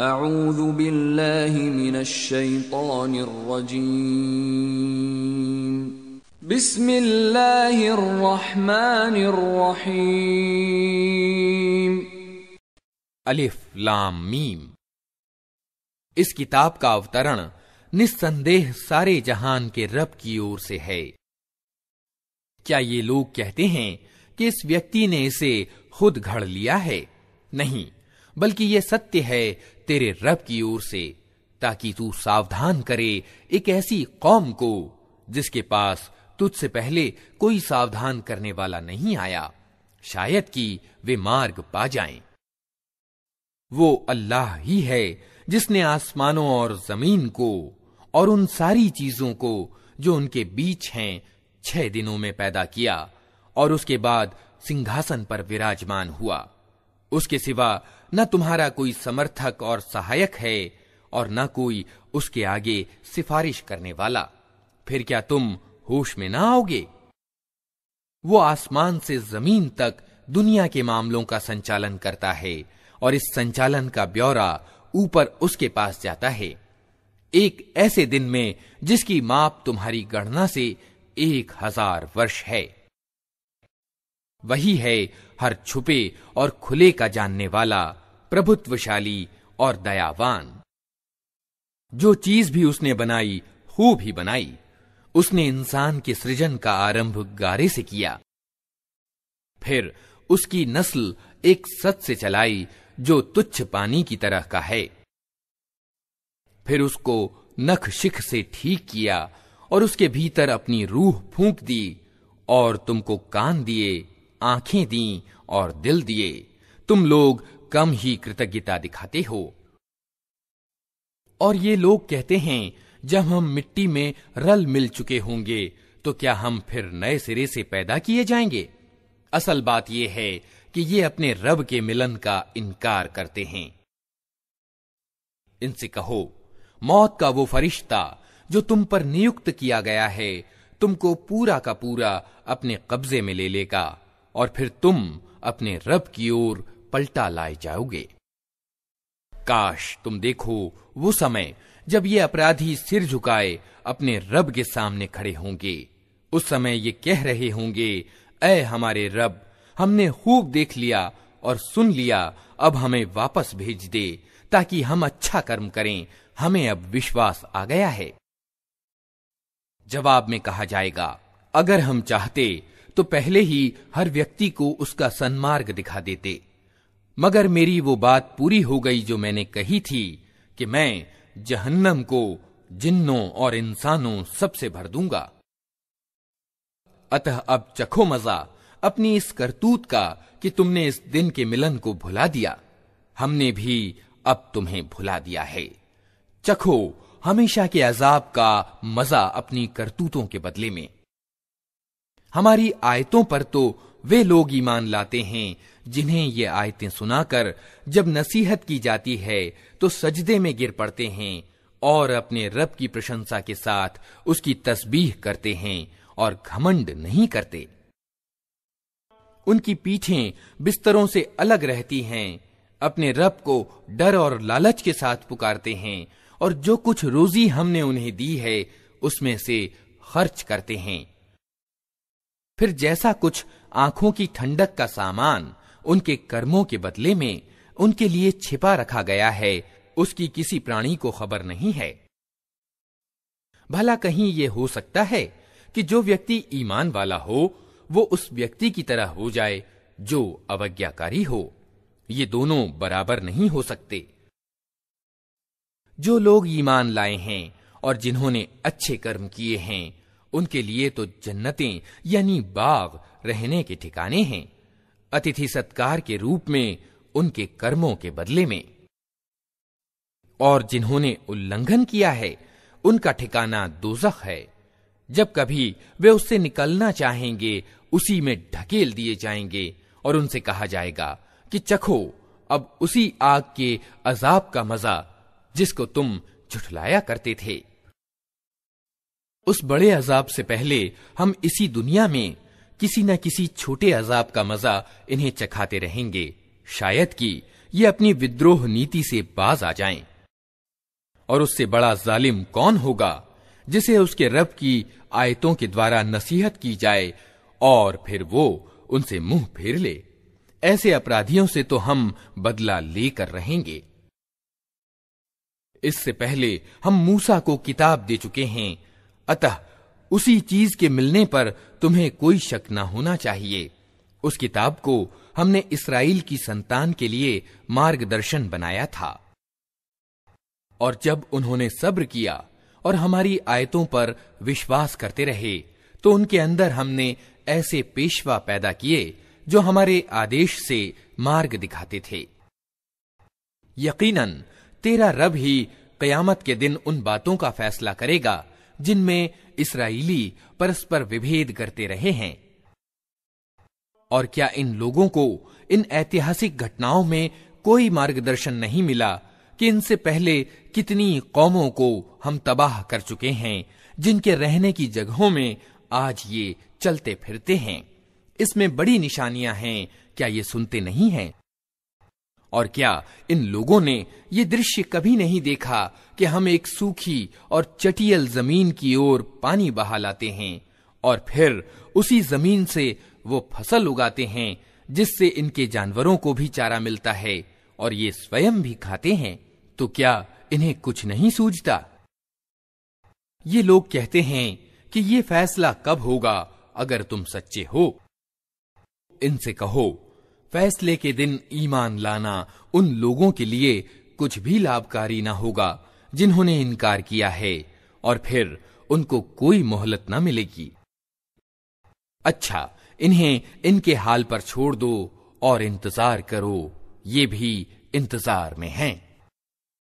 أعوذ بالله من الشيطان الرجيم بسم الله الرحمن الرحيم meme इस किताब का अवतरण निस्संदेह सारे जहान के रब की ओर से है क्या ये लोग कहते हैं कि इस व्यक्ति ने इसे खुद घड़ लिया है नहीं बल्कि यह सत्य है तेरे रब की ओर से ताकि तू सावधान करे एक ऐसी कौम को जिसके पास तुझसे पहले कोई सावधान करने वाला नहीं आया शायद कि वे मार्ग पा जाएं। वो अल्लाह ही है जिसने आसमानों और जमीन को और उन सारी चीजों को जो उनके बीच हैं छह दिनों में पैदा किया और उसके बाद सिंहासन पर विराजमान हुआ उसके सिवा न तुम्हारा कोई समर्थक और सहायक है और न कोई उसके आगे सिफारिश करने वाला फिर क्या तुम होश में ना आओगे वो आसमान से जमीन तक दुनिया के मामलों का संचालन करता है और इस संचालन का ब्यौरा ऊपर उसके पास जाता है एक ऐसे दिन में जिसकी माप तुम्हारी गणना से एक हजार वर्ष है वही है हर छुपे और खुले का जानने वाला प्रभुत्वशाली और दयावान जो चीज भी उसने बनाई खूब ही बनाई उसने इंसान के सृजन का आरंभ गारे से किया फिर उसकी नस्ल एक सत से चलाई जो तुच्छ पानी की तरह का है फिर उसको नख शिख से ठीक किया और उसके भीतर अपनी रूह फूंक दी और तुमको कान दिए आंखें दी और दिल दिए तुम लोग कम ही कृतज्ञता दिखाते हो और ये लोग कहते हैं जब हम मिट्टी में रल मिल चुके होंगे तो क्या हम फिर नए सिरे से पैदा किए जाएंगे असल बात यह है कि ये अपने रब के मिलन का इनकार करते हैं इनसे कहो मौत का वो फरिश्ता जो तुम पर नियुक्त किया गया है तुमको पूरा का पूरा अपने कब्जे में ले लेगा और फिर तुम अपने रब की ओर पलटा लाए जाओगे काश तुम देखो वो समय जब ये अपराधी सिर झुकाए अपने रब के सामने खड़े होंगे उस समय ये कह रहे होंगे अय हमारे रब हमने खूब देख लिया और सुन लिया अब हमें वापस भेज दे ताकि हम अच्छा कर्म करें हमें अब विश्वास आ गया है जवाब में कहा जाएगा अगर हम चाहते तो पहले ही हर व्यक्ति को उसका सन्मार्ग दिखा देते मगर मेरी वो बात पूरी हो गई जो मैंने कही थी कि मैं जहन्नम को जिन्नों और इंसानों सबसे भर दूंगा अतः अब चखो मजा अपनी इस करतूत का कि तुमने इस दिन के मिलन को भुला दिया हमने भी अब तुम्हें भुला दिया है चखो हमेशा के अजाब का मजा अपनी करतूतों के बदले में हमारी आयतों पर तो वे लोग ईमान लाते हैं जिन्हें ये आयतें सुनाकर जब नसीहत की जाती है तो सजदे में गिर पड़ते हैं और अपने रब की प्रशंसा के साथ उसकी तस्बीह करते हैं और घमंड नहीं करते उनकी पीठें बिस्तरों से अलग रहती हैं अपने रब को डर और लालच के साथ पुकारते हैं और जो कुछ रोजी हमने उन्हें दी है उसमें से खर्च करते हैं फिर जैसा कुछ आंखों की ठंडक का सामान उनके कर्मों के बदले में उनके लिए छिपा रखा गया है उसकी किसी प्राणी को खबर नहीं है भला कहीं ये हो सकता है कि जो व्यक्ति ईमान वाला हो वो उस व्यक्ति की तरह हो जाए जो अवज्ञाकारी हो ये दोनों बराबर नहीं हो सकते जो लोग ईमान लाए हैं और जिन्होंने अच्छे कर्म किए हैं उनके लिए तो जन्नतें यानी बाग रहने के ठिकाने हैं अतिथि सत्कार के रूप में उनके कर्मों के बदले में और जिन्होंने उल्लंघन किया है उनका ठिकाना दोजख है जब कभी वे उससे निकलना चाहेंगे उसी में ढकेल दिए जाएंगे और उनसे कहा जाएगा कि चखो अब उसी आग के अजाब का मजा जिसको तुम झुठलाया करते थे उस बड़े अजाब से पहले हम इसी दुनिया में किसी न किसी छोटे अजाब का मजा इन्हें चखाते रहेंगे शायद कि ये अपनी विद्रोह नीति से बाज आ जाएं। और उससे बड़ा जालिम कौन होगा जिसे उसके रब की आयतों के द्वारा नसीहत की जाए और फिर वो उनसे मुंह फेर ले ऐसे अपराधियों से तो हम बदला लेकर रहेंगे इससे पहले हम मूसा को किताब दे चुके हैं अतः उसी चीज के मिलने पर तुम्हें कोई शक न होना चाहिए उस किताब को हमने इसराइल की संतान के लिए मार्गदर्शन बनाया था और जब उन्होंने सब्र किया और हमारी आयतों पर विश्वास करते रहे तो उनके अंदर हमने ऐसे पेशवा पैदा किए जो हमारे आदेश से मार्ग दिखाते थे यकीनन तेरा रब ही कयामत के दिन उन बातों का फैसला करेगा जिनमें इसराइली परस्पर विभेद करते रहे हैं और क्या इन लोगों को इन ऐतिहासिक घटनाओं में कोई मार्गदर्शन नहीं मिला कि इनसे पहले कितनी कौमों को हम तबाह कर चुके हैं जिनके रहने की जगहों में आज ये चलते फिरते हैं इसमें बड़ी निशानियां हैं क्या ये सुनते नहीं हैं और क्या इन लोगों ने ये दृश्य कभी नहीं देखा कि हम एक सूखी और चटियल जमीन की ओर पानी बहा लाते हैं और फिर उसी जमीन से वो फसल उगाते हैं जिससे इनके जानवरों को भी चारा मिलता है और ये स्वयं भी खाते हैं तो क्या इन्हें कुछ नहीं सूझता ये लोग कहते हैं कि ये फैसला कब होगा अगर तुम सच्चे हो इनसे कहो फैसले के दिन ईमान लाना उन लोगों के लिए कुछ भी लाभकारी ना होगा जिन्होंने इनकार किया है और फिर उनको कोई मोहलत ना मिलेगी अच्छा इन्हें इनके हाल पर छोड़ दो और इंतजार करो ये भी इंतजार में हैं